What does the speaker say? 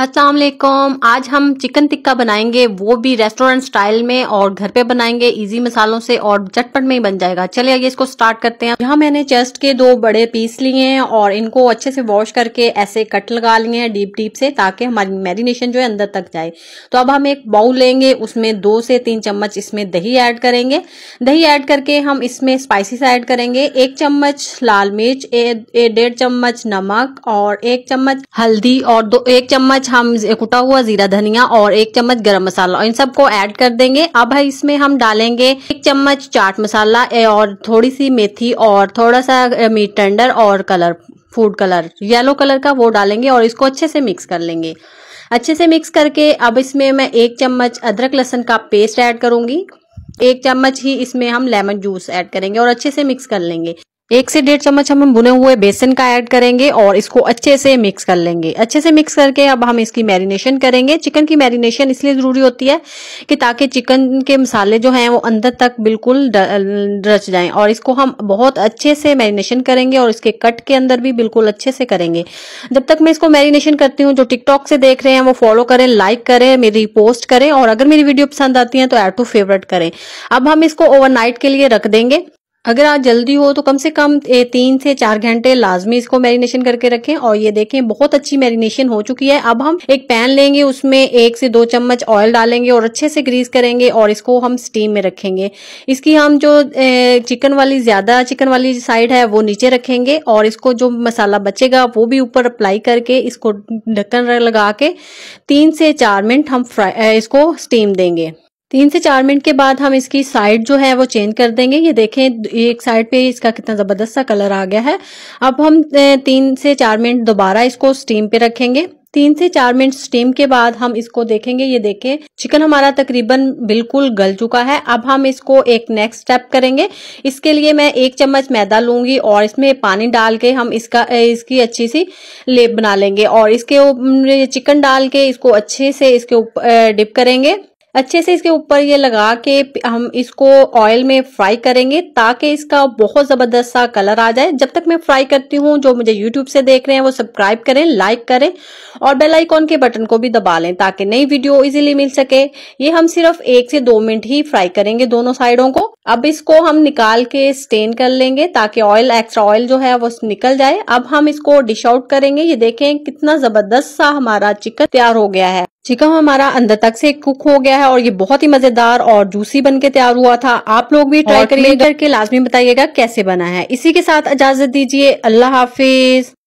अस्सलाम वालेकुम आज हम चिकन टिक्का बनाएंगे वो भी रेस्टोरेंट स्टाइल में और घर पे बनाएंगे इजी मसालों से और झटपट में ही बन जाएगा चलिए आइए इसको स्टार्ट करते हैं यहाँ मैंने चेस्ट के दो बड़े पीस लिए हैं और इनको अच्छे से वॉश करके ऐसे कट लगा लिए हैं डीप डीप से ताकि हमारी मैरिनेशन जो है अंदर तक जाए तो अब हम एक बाउल लेंगे उसमें दो से तीन चम्मच इसमें दही ऐड करेंगे दही ऐड करके हम इसमें स्पाइसिस ऐड करेंगे एक चम्मच लाल मिर्च डेढ़ चम्मच नमक और एक चम्मच हल्दी और दो एक चम्मच हम कुटा हुआ जीरा धनिया और एक चम्मच गरम मसाला इन सबको ऐड कर देंगे अब इसमें हम डालेंगे एक चम्मच चाट मसाला और थोड़ी सी मेथी और थोड़ा सा मीट टेंडर और colour food colour yellow colour का वो डालेंगे और इसको अच्छे से मिक्स कर लेंगे अच्छे से मिक्स करके अब इसमें मैं एक चम्मच अदरक लहसन का पेस्ट ऐड करूंगी एक चम्मच ही इसमें हम लेमन जूस ऐड करेंगे और अच्छे से मिक्स कर लेंगे एक से डेढ़ चम्मच हम भुने हुए बेसन का ऐड करेंगे और इसको अच्छे से मिक्स कर लेंगे अच्छे से मिक्स करके अब हम इसकी मैरिनेशन करेंगे चिकन की मैरिनेशन इसलिए ज़रूरी होती है कि ताकि चिकन के मसाले जो हैं वो अंदर तक बिल्कुल रच जाएं और इसको हम बहुत अच्छे से मैरिनेशन करेंगे और इसके कट के अंदर भी बिल्कुल अच्छे से करेंगे जब तक मैं इसको मैरिनेशन करती हूँ जो टिकटॉक से देख रहे हैं वो फॉलो करें लाइक करें मेरी पोस्ट करें और अगर मेरी वीडियो पसंद आती है तो ऐड टू फेवरेट करें अब हम इसको ओवरनाइट के लिए रख देंगे अगर आज जल्दी हो तो कम से कम तीन से चार घंटे लाजमी इसको मैरिनेशन करके रखें और ये देखें बहुत अच्छी मैरिनेशन हो चुकी है अब हम एक पैन लेंगे उसमें एक से दो चम्मच ऑयल डालेंगे और अच्छे से ग्रीस करेंगे और इसको हम स्टीम में रखेंगे इसकी हम जो चिकन वाली ज्यादा चिकन वाली साइड है वो नीचे रखेंगे और इसको जो मसाला बचेगा वो भी ऊपर अप्लाई करके इसको ढक्कन लगा के तीन से चार मिनट हम फ्राई इसको स्टीम देंगे तीन से चार मिनट के बाद हम इसकी साइड जो है वो चेंज कर देंगे ये देखें एक साइड पे इसका कितना जबरदस्त सा कलर आ गया है अब हम तीन से चार मिनट दोबारा इसको स्टीम पे रखेंगे तीन से चार मिनट स्टीम के बाद हम इसको देखेंगे ये देखें चिकन हमारा तकरीबन बिल्कुल गल चुका है अब हम इसको एक नेक्स्ट स्टेप करेंगे इसके लिए मैं एक चम्मच मैदा लूंगी और इसमें पानी डाल के हम इसका इसकी अच्छी सी लेप बना लेंगे और इसके चिकन डाल के इसको अच्छे से इसके ऊपर डिप करेंगे अच्छे से इसके ऊपर ये लगा के हम इसको ऑयल में फ्राई करेंगे ताकि इसका बहुत ज़बरदस्त सा कलर आ जाए जब तक मैं फ्राई करती हूँ जो मुझे यूट्यूब से देख रहे हैं वो सब्सक्राइब करें लाइक करें और बेल आइकॉन के बटन को भी दबा लें ताकि नई वीडियो इजीली मिल सके ये हम सिर्फ एक से दो मिनट ही फ्राई करेंगे दोनों साइडों को अब इसको हम निकाल के स्टेन कर लेंगे ताकि ऑयल एक्स्ट्रा ऑयल जो है वो निकल जाए अब हम इसको डिश आउट करेंगे ये देखें कितना जबरदस्त सा हमारा चिकन तैयार हो गया है चिकन हमारा अंदर तक से कुक हो गया है और ये बहुत ही मजेदार और जूसी बन के तैयार हुआ था आप लोग भी ट्राई करिए करके लाजमी बताइएगा कैसे बना है इसी के साथ इजाजत दीजिए अल्लाह हाफिज